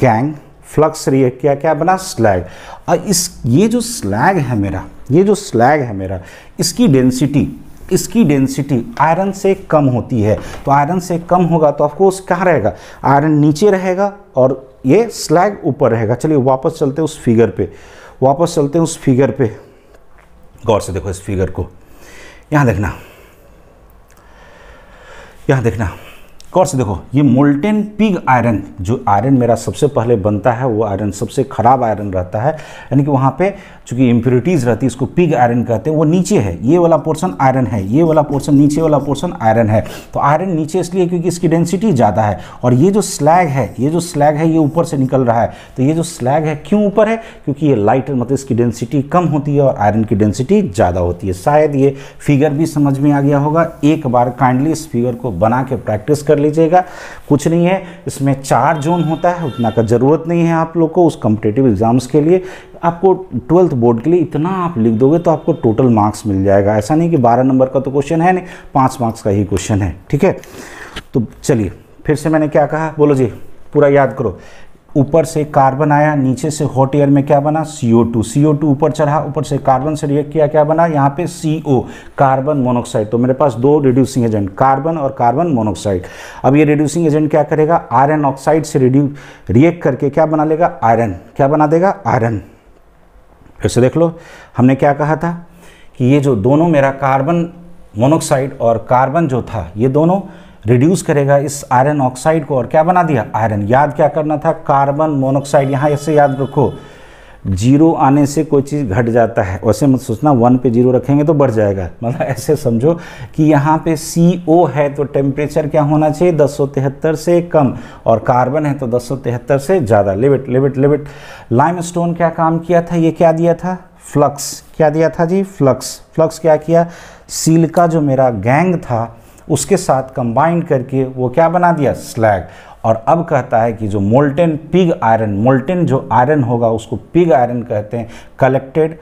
gangue flux react किया क्या बना स्लैग और इस ये जो स्लैग है मेरा ये जो स्लैग है मेरा इसकी डेंसिटी इसकी डेंसिटी आयरन से कम होती है तो आयरन से कम होगा तो ऑफकोर्स कहाँ रहेगा आयरन नीचे रहेगा और ये स्लैग ऊपर रहेगा चलिए वापस चलते हैं उस फिगर पे वापस चलते हैं उस फिगर पे गौर से देखो इस फिगर को यहाँ देखना यहाँ देखना गौर से देखो ये मोल्टेन पिग आयरन जो आयरन मेरा सबसे पहले बनता है वो आयरन सबसे ख़राब आयरन रहता है यानी कि वहाँ पे चूँकि इम्प्योरिटीज़ रहती है इसको पिग आयरन कहते हैं वो नीचे है ये वाला पोर्सन आयरन है ये वाला पोर्सन नीचे वाला पोर्सन आयरन है तो आयरन नीचे इसलिए क्योंकि इसकी डेंसिटी ज़्यादा है और ये जो स्लैग है ये जो स्लैग है ये ऊपर से निकल रहा है तो ये जो स्लैग है क्यों ऊपर है क्योंकि ये लाइट मतलब इसकी डेंसिटी कम होती है और आयरन की डेंसिटी ज़्यादा होती है शायद ये फिगर भी समझ में आ गया होगा एक बार काइंडली इस फिगर को बना के प्रैक्टिस कर लीजिएगा कुछ नहीं है इसमें चार जोन होता है उतना का ज़रूरत नहीं है आप लोग को उस कम्पिटेटिव एग्ज़ाम्स के लिए आपको ट्वेल्थ बोर्ड के लिए इतना आप लिख दोगे तो आपको टोटल मार्क्स मिल जाएगा ऐसा नहीं कि बारह नंबर का तो क्वेश्चन है नहीं पाँच मार्क्स का ही क्वेश्चन है ठीक है तो चलिए फिर से मैंने क्या कहा बोलो जी पूरा याद करो ऊपर से कार्बन आया नीचे से हॉट एयर में क्या बना CO2 CO2 ऊपर चढ़ा ऊपर से कार्बन से रिएक्ट किया क्या बना यहाँ पे CO कार्बन मोनोक्साइड तो मेरे पास दो रिड्यूसिंग एजेंट कार्बन और कार्बन मोनोक्साइड अब ये रिड्यूसिंग एजेंट क्या करेगा आयरन ऑक्साइड से रिड्यू रिएक्ट करके क्या बना लेगा आयरन क्या बना देगा आयरन फिर से देख लो हमने क्या कहा था कि ये जो दोनों मेरा कार्बन मोनोक्साइड और कार्बन जो था ये दोनों रिड्यूस करेगा इस आयरन ऑक्साइड को और क्या बना दिया आयरन याद क्या करना था कार्बन मोनोक्साइड यहाँ ऐसे याद रखो जीरो आने से कोई चीज़ घट जाता है वैसे मत सोचना वन पे जीरो रखेंगे तो बढ़ जाएगा मतलब ऐसे समझो कि यहाँ पे सी ओ है तो टेम्परेचर क्या होना चाहिए दस से कम और कार्बन है तो दस से ज़्यादा limit limit limit limestone क्या काम किया था ये क्या दिया था फ्लक्स क्या दिया था जी फ्लक्स फ्लक्स क्या किया सील का जो मेरा गैंग था उसके साथ कंबाइंड करके वो क्या बना दिया स्लैग और अब कहता है कि जो मोल्टेन पिग आयरन मोल्टेन जो आयरन होगा उसको पिग आयरन कहते हैं collected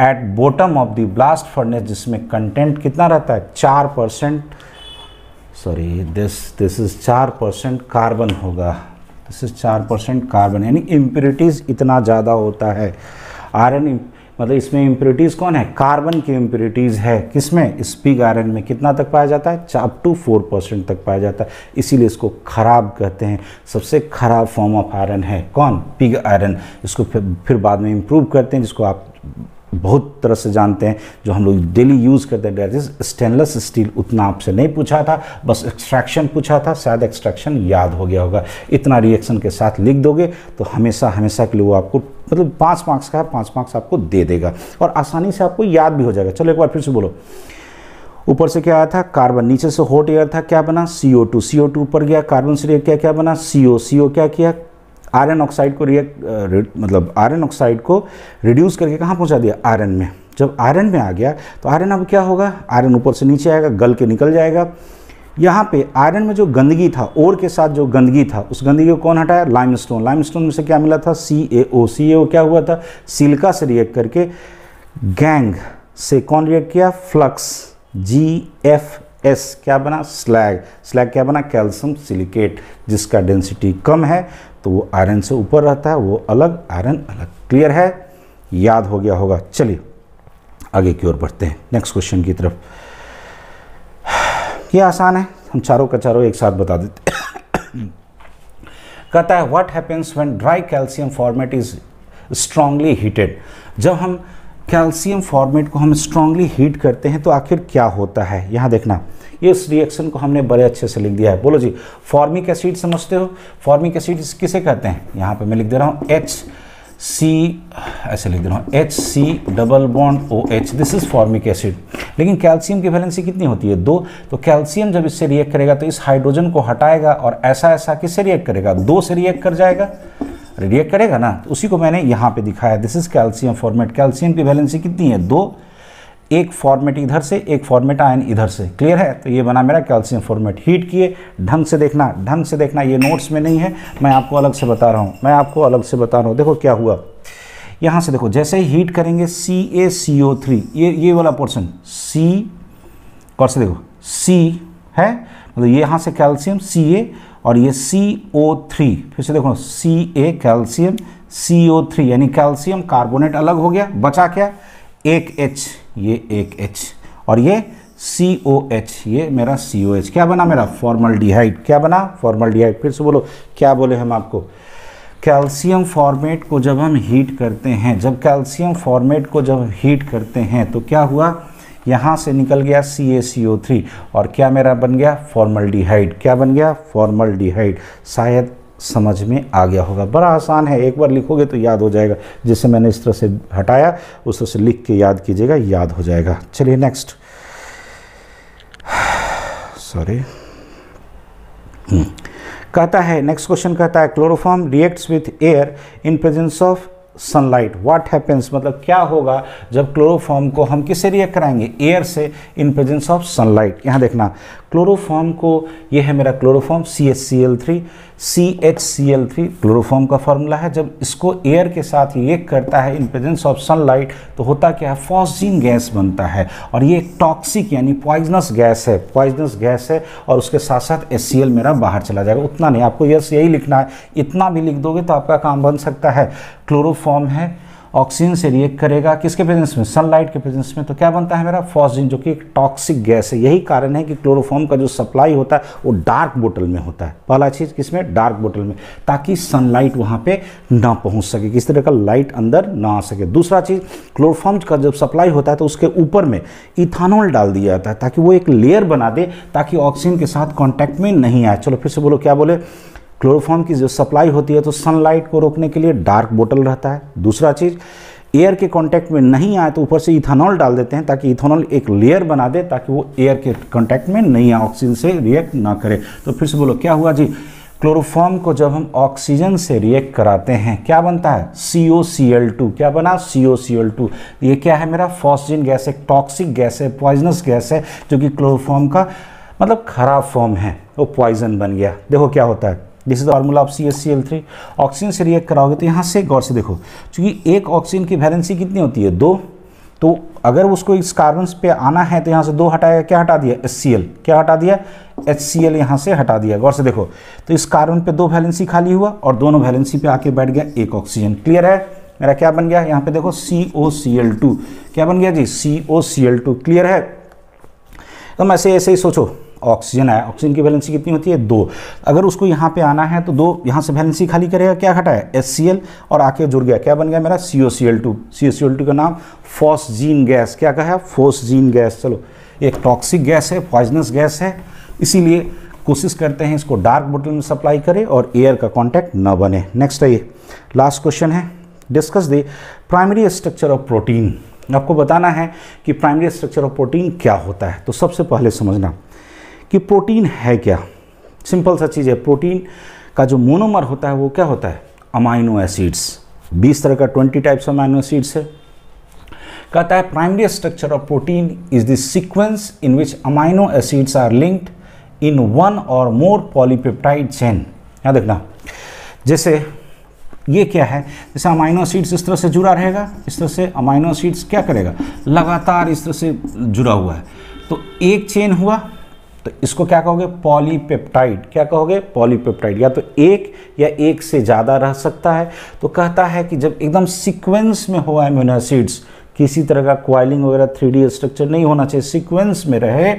at bottom of the blast furnace जिसमें कंटेंट कितना रहता है चार percent sorry this this is चार परसेंट कार्बन होगा दिस इज चार परसेंट कार्बन यानी इम्प्योरिटीज़ इतना ज़्यादा होता है आयरन मतलब इसमें इम्प्योरिटीज़ कौन है कार्बन की इम्प्योरिटीज़ है किसमें स्पीक आयरन में कितना तक पाया जाता है अप टू फोर परसेंट तक पाया जाता है इसीलिए इसको खराब कहते हैं सबसे खराब फॉर्म ऑफ आयरन है कौन पिग आयरन इसको फिर फिर बाद में इम्प्रूव करते हैं जिसको आप बहुत तरह से जानते हैं जो हम लोग डेली यूज़ करते हैं डेट इज स्टेनलेस स्टील उतना आपसे नहीं पूछा था बस एक्सट्रैक्शन पूछा था शायद एक्सट्रैक्शन याद हो गया होगा इतना रिएक्शन के साथ लिख दोगे तो हमेशा हमेशा के लिए वो आपको मतलब पाँच मार्क्स का है पाँच मार्क्स आपको दे देगा और आसानी से आपको याद भी हो जाएगा चलो एक बार फिर से बोलो ऊपर से क्या आया था कार्बन नीचे से हॉट एयर था क्या बना CO2 टू ऊपर गया कार्बन से क्या क्या बना सी ओ क्या किया आयरन ऑक्साइड को रिएक्ट मतलब आयरन ऑक्साइड को रिड्यूस करके कहाँ पहुँचा दिया आयरन में जब आयरन में आ गया तो आयरन अब क्या होगा आयरन ऊपर से नीचे आएगा गल के निकल जाएगा यहाँ पे आयरन में जो गंदगी था और के साथ जो गंदगी था उस गंदगी को कौन हटाया लाइम स्टोन लाइम स्टोन में से क्या मिला था सी A O C A O क्या हुआ था सिल्का से रिएक्ट करके गैंग से कौन रिएक्ट किया फ्लक्स जी एफ एस क्या बना स्लैग स्लैग क्या बना कैल्शियम सिलिकेट जिसका डेंसिटी कम है तो वो आयरन से ऊपर रहता है वो अलग आयरन अलग क्लियर है याद हो गया होगा चलिए आगे की ओर बढ़ते हैं नेक्स्ट क्वेश्चन की तरफ ये आसान है हम चारों का चारों एक साथ बता देते कहता है what happens when dry calcium formate is strongly heated जब हम कैल्शियम फॉर्मेट को हम स्ट्रांगली हीट करते हैं तो आखिर क्या होता है यहां देखना ये इस रिएक्शन को हमने बड़े अच्छे से लिख दिया है बोलो जी फॉर्मिक एसिड समझते हो फॉर्मिक एसिड किसे कहते हैं यहाँ पे मैं लिख दे रहा हूँ एच सी ऐसे लिख दे रहा हूँ H C double bond O H this is formic acid लेकिन कैल्शियम की वैलेंसी कितनी होती है दो तो कैल्शियम जब इससे रिएक्ट करेगा तो इस हाइड्रोजन को हटाएगा और ऐसा ऐसा किससे रिएक्ट करेगा दो से रिएक्ट कर जाएगा रिएक्ट करेगा ना तो उसी को मैंने यहाँ पे दिखाया this is calcium formate calcium की वैलेंसी कितनी है दो एक फॉर्मेट इधर से एक फॉर्मेट आयन इधर से क्लियर है तो ये बना मेरा कैल्शियम फॉर्मेट हीट किए ढंग से देखना ढंग से देखना ये नोट्स में नहीं है मैं आपको अलग से बता रहा हूँ मैं आपको अलग से बता रहा हूँ देखो क्या हुआ यहाँ से देखो जैसे ही हीट करेंगे सी ए सी ओ थ्री ये ये वाला पोर्सन सी कौन से देखो सी है मतलब ये यहाँ से कैल्शियम सी ए और ये सी ओ थ्री फिर से देखो C A calcium C O three यानी कैल्शियम कार्बोनेट अलग हो गया बचा क्या एक एच ये एक एच और ये सी ओ एच ये मेरा सी ओ एच क्या बना मेरा फॉर्मल डिहाइड क्या बना फॉर्मल डिहाइड फिर से बोलो क्या बोले हम आपको कैल्शियम फॉर्मेट को जब हम हीट करते हैं जब कैल्शियम फॉर्मेट को जब हीट करते हैं तो क्या हुआ यहाँ से निकल गया सी ए सी ओ थ्री और क्या मेरा बन गया फॉर्मल डिहाइड क्या बन गया फॉर्मल डिहाइड शायद समझ में आ गया होगा बड़ा आसान है एक बार लिखोगे तो याद हो जाएगा जिसे मैंने इस तरह से हटाया उस तरह से लिख के याद कीजिएगा याद हो जाएगा चलिए नेक्स्ट हम्म। सॉरी कहता है नेक्स्ट क्वेश्चन कहता है chloroform reacts with air in presence of sunlight what happens मतलब क्या होगा जब क्लोरोफॉर्म को हम किससे रिएक्ट कराएंगे एयर से इन प्रेजेंस ऑफ सनलाइट यहाँ देखना क्लोरोफॉर्म को ये है मेरा chloroform C S C L three C H C L three chloroform का फॉर्मूला है जब इसको एयर के साथ ये करता है इन प्रेजेंस ऑफ सनलाइट तो होता क्या है फॉसजीन गैस बनता है और ये टॉक्सिक यानी पॉइजनस गैस है पॉइजनस गैस है और उसके साथ साथ एस सी एल मेरा बाहर चला जाएगा उतना नहीं आपको यस यही लिखना है इतना भी लिख दोगे तो आपका काम बन सकता है क्लोरोफॉर्म है ऑक्सीजन से रिएक्ट करेगा किसके प्रेजेंस में सनलाइट के प्रेजेंस में तो क्या बनता है मेरा फॉस्जिन जो कि एक टॉक्सिक गैस है यही कारण है कि क्लोरोफॉर्म का जो सप्लाई होता है वो डार्क बोतल में होता है पहला चीज़ किसमें डार्क बोतल में ताकि सनलाइट वहाँ पे ना पहुँच सके किस तरह का लाइट अंदर ना आ सके दूसरा चीज़ क्लोरोफॉर्म का जब सप्लाई होता है तो उसके ऊपर में इथानॉल डाल दिया जाता है ताकि वो एक लेयर बना दे ताकि ऑक्सीजन के साथ कॉन्टैक्ट में नहीं आए चलो फिर से बोलो क्या बोले क्लोरोफॉर्म की जो सप्लाई होती है तो सनलाइट को रोकने के लिए डार्क बोतल रहता है दूसरा चीज़ एयर के कांटेक्ट में नहीं आए तो ऊपर से इथेनॉल डाल देते हैं ताकि इथेनॉल एक लेयर बना दे ताकि वो एयर के कांटेक्ट में नहीं आए ऑक्सीजन से रिएक्ट ना करे तो फिर से बोलो क्या हुआ जी क्लोरोफॉर्म को जब हम ऑक्सीजन से रिएक्ट कराते हैं क्या बनता है C O C L to क्या बना C O C L to ये क्या है मेरा फॉस्जिन गैस एक टॉक्सिक गैस है पॉइजनस गैस है जो कि क्लोरोफॉर्म का मतलब खराब फॉर्म है वो पॉइजन बन गया देखो क्या होता है this is the formula of C S C L three oxygen से रिएक्ट कराओगे तो यहाँ से गौर से देखो क्योंकि एक ऑक्सीजन की वैलेंसी कितनी होती है दो तो अगर उसको इस कार्बन पे आना है तो यहाँ से दो हटाया क्या हटा दिया एस क्या हटा दिया एच सी एल यहाँ से हटा दिया गौर से देखो तो इस कार्बन पे दो वैलेंसी खाली हुआ और दोनों वैलेंसी पे आके बैठ गया एक ऑक्सीजन क्लियर है मेरा क्या बन गया यहाँ पे देखो सी ओ सी एल टू क्या बन गया जी C O C L two clear है तुम तो ऐसे ऐसे ही सोचो ऑक्सीजन आया ऑक्सीजन की वैलेंसी कितनी होती है दो अगर उसको यहाँ पे आना है तो दो यहाँ से वैलेंसी खाली करेगा क्या घटाया एस और आके जुड़ गया क्या बन गया मेरा C O C L two C O C L two का नाम फोसजीन गैस क्या कहा है फोसजीन गैस चलो एक टॉक्सिक गैस है पॉइजनस गैस है इसीलिए कोशिश करते हैं इसको डार्क बोटल में सप्लाई करें और एयर का कॉन्टैक्ट न बने नेक्स्ट है ये लास्ट क्वेश्चन है discuss the primary structure of protein आपको बताना है कि प्राइमरी स्ट्रक्चर ऑफ प्रोटीन क्या होता है तो सबसे पहले समझना कि प्रोटीन है क्या सिंपल सा चीज़ है प्रोटीन का जो मोनोमर होता है वो क्या होता है अमाइनो एसिड्स 20 तरह का 20 टाइप्स अमाइनो एसिड्स है कहता है primary structure of protein is the sequence in which amino acids are linked in one or more polypeptide chain यहाँ देखना जैसे ये क्या है जैसे अमाइनो एसिड्स इस तरह से जुड़ा रहेगा इस तरह से अमाइनो एसिड्स क्या करेगा लगातार इस तरह से जुड़ा हुआ है तो एक चेन हुआ तो इसको क्या कहोगे पॉलीपेप्टाइड क्या कहोगे पॉलीपेप्टाइड या तो एक या एक से ज़्यादा रह सकता है तो कहता है कि जब एकदम सीक्वेंस में हो एमिनो एसिड्स किसी तरह का क्वाइलिंग वगैरह थ्री स्ट्रक्चर नहीं होना चाहिए सिक्वेंस में रहे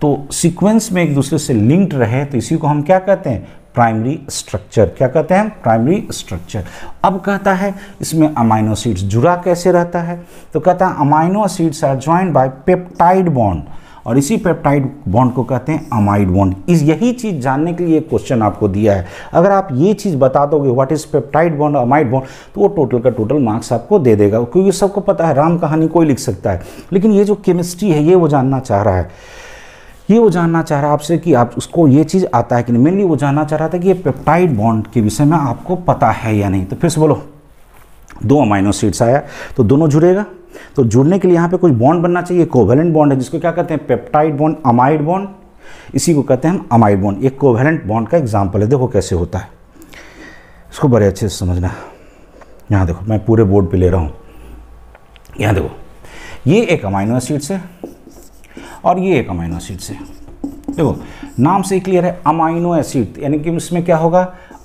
तो सिक्वेंस में एक दूसरे से लिंक्ड रहे तो इसी को हम क्या कहते हैं प्राइमरी स्ट्रक्चर क्या कहते हैं प्राइमरी स्ट्रक्चर अब कहता है इसमें अमाइनो एसिड्स जुड़ा कैसे रहता है तो कहता है amino acids are joint by peptide bond और इसी पेप्टाइड बॉन्ड को कहते हैं अमाइड बॉन्ड इस यही चीज़ जानने के लिए एक क्वेश्चन आपको दिया है अगर आप ये चीज़ बता दोगे what is peptide bond amide bond तो वो टोटल का टोटल मार्क्स आपको दे देगा क्योंकि सबको पता है राम कहानी कोई लिख सकता है लेकिन ये जो केमिस्ट्री है ये वो जानना चाह रहा है ये वो जानना चाह रहा है आपसे कि आप उसको ये चीज़ आता है कि नहीं मेनली वो जानना चाह रहा था कि ये पेप्टाइड बॉन्ड के विषय में आपको पता है या नहीं तो फिर से बोलो दो अमाइनो सीड्स आया तो दोनों जुड़ेगा तो जुड़ने के लिए यहाँ पे कुछ बॉन्ड बनना चाहिए कोवेलेंट बॉन्ड है जिसको क्या कहते हैं पेप्टाइड बॉन्ड अमाइड बॉन्ड इसी को कहते हैं हम अमाइड बॉन्ड एक कोवेलेंट बॉन्ड का एग्जाम्पल है देखो कैसे होता है इसको बड़े अच्छे से समझना यहाँ देखो मैं पूरे बोर्ड पर ले रहा हूँ यहाँ देखो ये एक अमाइनो एसिड्स है और ये एक अमाइनो एसिड्स है देखो नाम से ही क्लियर है अमाइनो एसिड यानी कि इसमें क्या होगा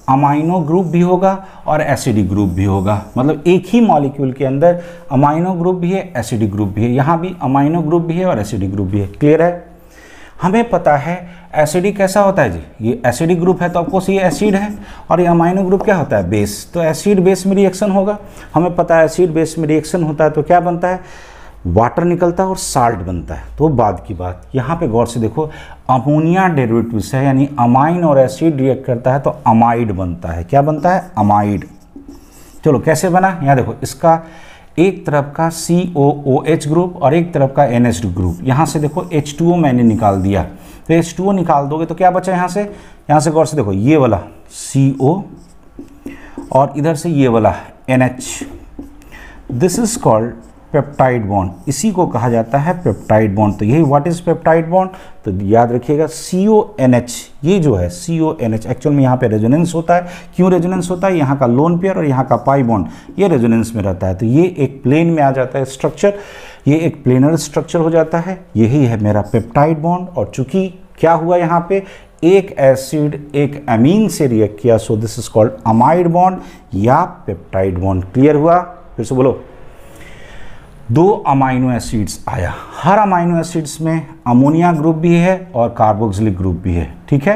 अमाइनो ग्रुप भी होगा और एसिडिक ग्रुप भी होगा मतलब एक ही मॉलिक्यूल के अंदर अमाइनो ग्रुप भी है एसिडिक ग्रुप भी है यहाँ भी अमाइनो ग्रुप भी है और एसिडिक ग्रुप भी है क्लियर है हमें पता है एसिडिक कैसा होता है जी ये एसिडिक ग्रुप है तो आपको ये एसिड है और ये अमाइनो ग्रुप क्या होता है बेस तो एसिड बेस में रिएक्शन होगा हमें पता है एसिड बेस में रिएक्शन होता है तो क्या बनता है वाटर निकलता है और साल्ट बनता है तो बाद की बात यहाँ पे गौर से देखो अमोनिया डेरिवेटिव है यानी अमाइन और एसिड रिएक्ट करता है तो अमाइड बनता है क्या बनता है अमाइड चलो कैसे बना यहाँ देखो इसका एक तरफ का सी ओ ओ एच ग्रुप और एक तरफ का एन एच ग्रुप यहाँ से देखो एच टू ओ मैंने निकाल दिया तो एच टू ओ निकाल दोगे तो क्या बचा यहाँ से यहाँ से गौर से देखो ये वाला सी ओ और इधर से ये वाला N H this is called peptide bond इसी को कहा जाता है पेप्टाइड बॉन्ड तो यही व्हाट इज पेप्टाइड बॉन्ड तो याद रखिएगा सी ओ एन एच ये जो है C O N H actual में यहाँ पे रेजोनेंस होता है क्यों रेजोनेंस होता है यहाँ का लोन पेयर और यहाँ का पाई बॉन्ड ये रेजोनेंस में रहता है तो ये एक प्लेन में आ जाता है स्ट्रक्चर ये एक प्लेनर स्ट्रक्चर हो जाता है यही है मेरा पेप्टाइड बॉन्ड और चूंकि क्या हुआ यहाँ पे एक एसिड एक अमीन से रिएक्ट किया so this is called amide bond या पेप्टाइड बॉन्ड क्लियर हुआ फिर से बोलो दो अमाइनो एसिड्स आया हर अमाइनो एसिड्स में अमोनिया ग्रुप भी है और कार्बोक्सिलिक ग्रुप भी है ठीक है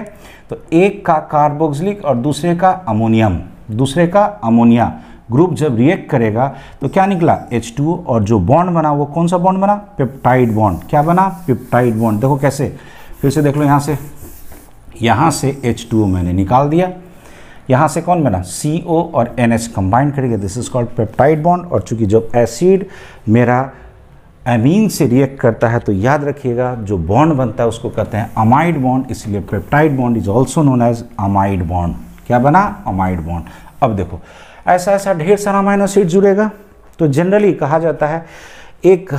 तो एक का कार्बोक्सिलिक और दूसरे का अमोनियम दूसरे का अमोनिया ग्रुप जब रिएक्ट करेगा तो क्या निकला H2O और जो बॉन्ड बना वो कौन सा बॉन्ड बना पेप्टाइड बॉन्ड क्या बना पेप्टाइड बॉन्ड देखो कैसे फिर से देख लो यहाँ से यहाँ से H2O मैंने निकाल दिया यहाँ से कौन बना सी ओ और एन एच कम्बाइंड करेंगे this is called peptide bond और चूंकि जब एसिड मेरा एमीन से रिएक्ट करता है तो याद रखिएगा जो बॉन्ड बनता है उसको कहते हैं अमाइड बॉन्ड इसलिए peptide bond is also known as amide bond क्या बना अमाइड बॉन्ड अब देखो ऐसा ऐसा ढेर सारा अमाइनो एसिड जुड़ेगा तो जनरली कहा जाता है एक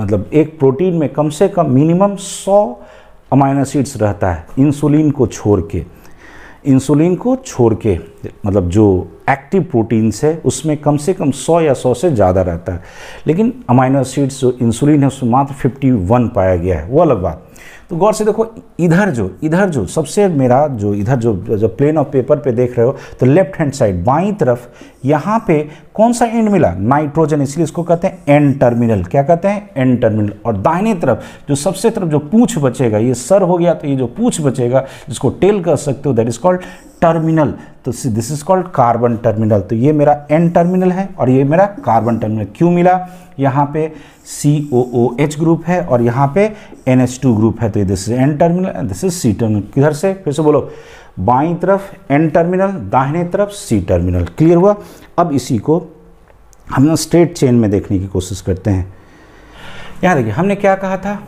मतलब एक प्रोटीन में कम से कम मिनिमम 100 अमाइनो एसिड्स रहता है इंसुलिन को छोड़ के इंसुलिन को छोड़ के मतलब जो एक्टिव प्रोटीन्स है उसमें कम से कम 100 या 100 से ज़्यादा रहता है लेकिन अमाइनो एसिड्स जो इंसुलिन है उसमें मात्र 51 पाया गया है वो अलग बात तो गौर से देखो इधर जो इधर जो सबसे मेरा जो इधर जो जो प्लेन ऑफ पेपर पे देख रहे हो तो लेफ्ट हैंड साइड बाई तरफ यहाँ पे कौन सा एंड मिला नाइट्रोजन इसलिए इसको कहते हैं एन टर्मिनल क्या कहते हैं एन टर्मिनल और दाहिने तरफ जो सबसे तरफ जो पूछ बचेगा ये सर हो गया तो ये जो पूछ बचेगा जिसको टेल कर सकते हो दैट इज कॉल्ड टर्मिनल तो this is called carbon terminal तो ये मेरा एन टर्मिनल है और ये मेरा कार्बन टर्मिनल क्यों मिला यहाँ पे सी ओ ओ एच ग्रुप है और यहाँ पे एन एच टू ग्रुप है तो ये this is N terminal this is C terminal किधर से फिर से बोलो बाई तरफ एन टर्मिनल दाहिने तरफ सी टर्मिनल क्लियर हुआ अब इसी को हम स्ट्रेट चेन में देखने की कोशिश करते हैं यहाँ देखिए हमने क्या कहा था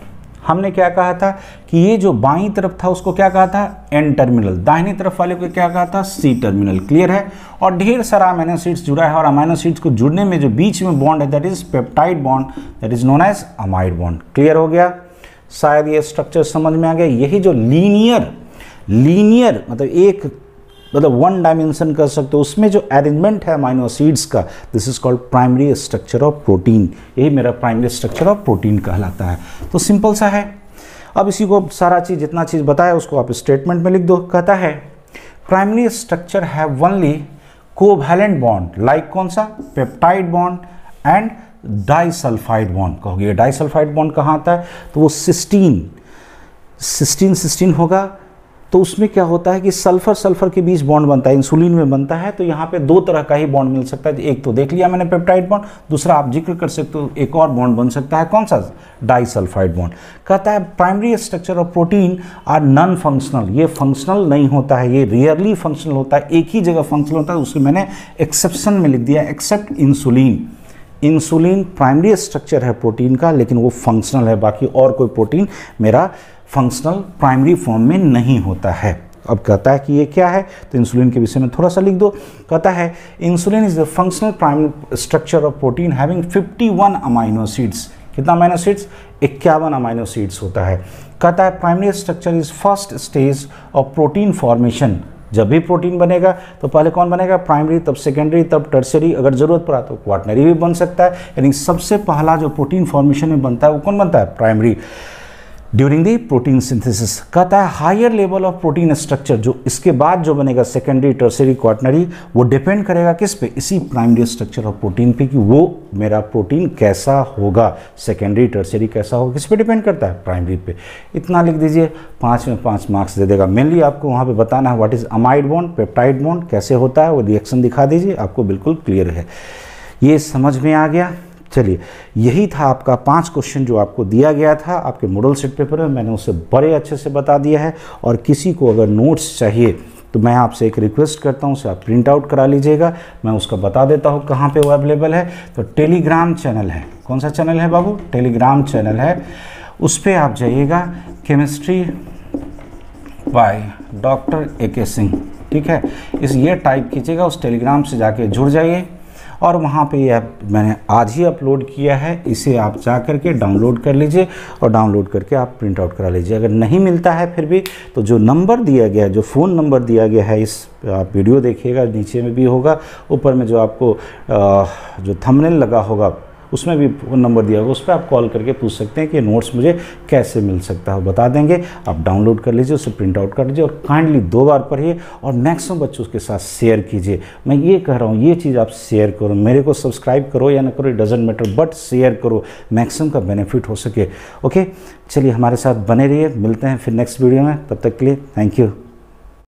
हमने क्या कहा था कि ये जो बाई तरफ था उसको क्या कहा था एन टर्मिनल दाहिनी तरफ वाले को क्या कहा था सी टर्मिनल क्लियर है और ढेर सारा अमाइनो सीड्स जुड़ा है और अमाइनो सीड्स को जुड़ने में जो बीच में बॉन्ड है that is peptide bond that is known as amide bond clear हो गया शायद ये स्ट्रक्चर समझ में आ गया यही जो लीनियर लीनियर मतलब एक मतलब वन डायमेंशन कर सकते हो उसमें जो अरेंजमेंट है अमाइनो एसिड्स का this is called primary structure of protein यही मेरा प्राइमरी स्ट्रक्चर ऑफ प्रोटीन कहलाता है तो सिंपल सा है अब इसी को सारा चीज़ जितना चीज़ बताया उसको आप स्टेटमेंट में लिख दो कहता है प्राइमरी स्ट्रक्चर है वनली कोवैलेंट बॉन्ड लाइक कौन सा peptide bond and disulphide bond कहोगे डाइसल्फाइड बॉन्ड कहाँ आता है तो वो सिस्टीन सिस्टीन सिस्टीन होगा तो उसमें क्या होता है कि सल्फर सल्फर के बीच बॉन्ड बनता है इंसुलिन में बनता है तो यहाँ पे दो तरह का ही बॉन्ड मिल सकता है एक तो देख लिया मैंने पेप्टाइड बॉन्ड दूसरा आप जिक्र कर सकते हो एक और बॉन्ड बन सकता है कौन सा डाइसल्फाइड बॉन्ड कहता है primary structure of protein are non functional ये फंक्शनल नहीं होता है ये रेयरली फंक्शनल होता है एक ही जगह फंक्शनल होता है उसे मैंने एक्सेप्शन में लिख दिया except insulin insulin primary structure है प्रोटीन का लेकिन वो फंक्शनल है बाकी और कोई प्रोटीन मेरा फंक्शनल प्राइमरी फॉर्म में नहीं होता है अब कहता है कि ये क्या है तो इंसुलिन के विषय में थोड़ा सा लिख दो कहता है insulin is the functional primary structure of protein having 51 one amino acids कितना अमाइनोसीड्स इक्यावन अमाइनोसीड्स होता है कहता है primary structure is first stage of protein formation जब भी प्रोटीन बनेगा तो पहले कौन बनेगा प्राइमरी तब सेकेंडरी तब टर्सरी अगर जरूरत पड़ा तो क्वाटनरी भी बन सकता है यानी सबसे पहला जो प्रोटीन फॉर्मेशन में बनता है वो कौन बनता है primary during the protein synthesis कहता है higher level of protein structure जो इसके बाद जो बनेगा सेकेंडरी टर्सरी क्वार्टनरी वो डिपेंड करेगा किस पे इसी प्राइमरी स्ट्रक्चर ऑफ प्रोटीन पे कि वो मेरा प्रोटीन कैसा होगा सेकेंडरी टर्सरी कैसा होगा किस पे डिपेंड करता है प्राइमरी पे इतना लिख दीजिए पाँच में पाँच मार्क्स दे देगा मेनली आपको वहाँ पर बताना है what is amide bond peptide bond कैसे होता है वो रिएक्शन दिखा दीजिए आपको बिल्कुल क्लियर है ये समझ में आ गया चलिए यही था आपका पांच क्वेश्चन जो आपको दिया गया था आपके मॉडल सेट पेपर में मैंने उसे बड़े अच्छे से बता दिया है और किसी को अगर नोट्स चाहिए तो मैं आपसे एक रिक्वेस्ट करता हूँ उसे आप प्रिंट आउट करा लीजिएगा मैं उसका बता देता हूँ कहाँ पे वो अवेलेबल है तो टेलीग्राम चैनल है कौन सा चैनल है बाबू टेलीग्राम चैनल है उस पर आप जाइएगा केमिस्ट्री बाय डॉक्टर ए के सिंह ठीक है इस ये टाइप कीजिएगा उस टेलीग्राम से जाके जुड़ जाइए और वहाँ पे यह मैंने आज ही अपलोड किया है इसे आप जा करके डाउनलोड कर लीजिए और डाउनलोड करके आप प्रिंट आउट करा लीजिए अगर नहीं मिलता है फिर भी तो जो नंबर दिया गया है जो फ़ोन नंबर दिया गया है इस आप वीडियो देखिएगा नीचे में भी होगा ऊपर में जो आपको जो थंबनेल लगा होगा उसमें भी फ़ोन नंबर दिया होगा उस पर आप कॉल करके पूछ सकते हैं कि नोट्स मुझे कैसे मिल सकता है बता देंगे आप डाउनलोड कर लीजिए उसे प्रिंट आउट कर लीजिए और काइंडली दो बार पढ़िए और मैक्सिमम बच्चों के साथ शेयर कीजिए मैं ये कह रहा हूँ ये चीज़ आप शेयर करो मेरे को सब्सक्राइब करो या ना करो it doesn't matter but share करो मैक्सिमम का बेनिफिट हो सके ओके चलिए हमारे साथ बने रहिए मिलते हैं फिर नेक्स्ट वीडियो में तब तक के लिए थैंक यू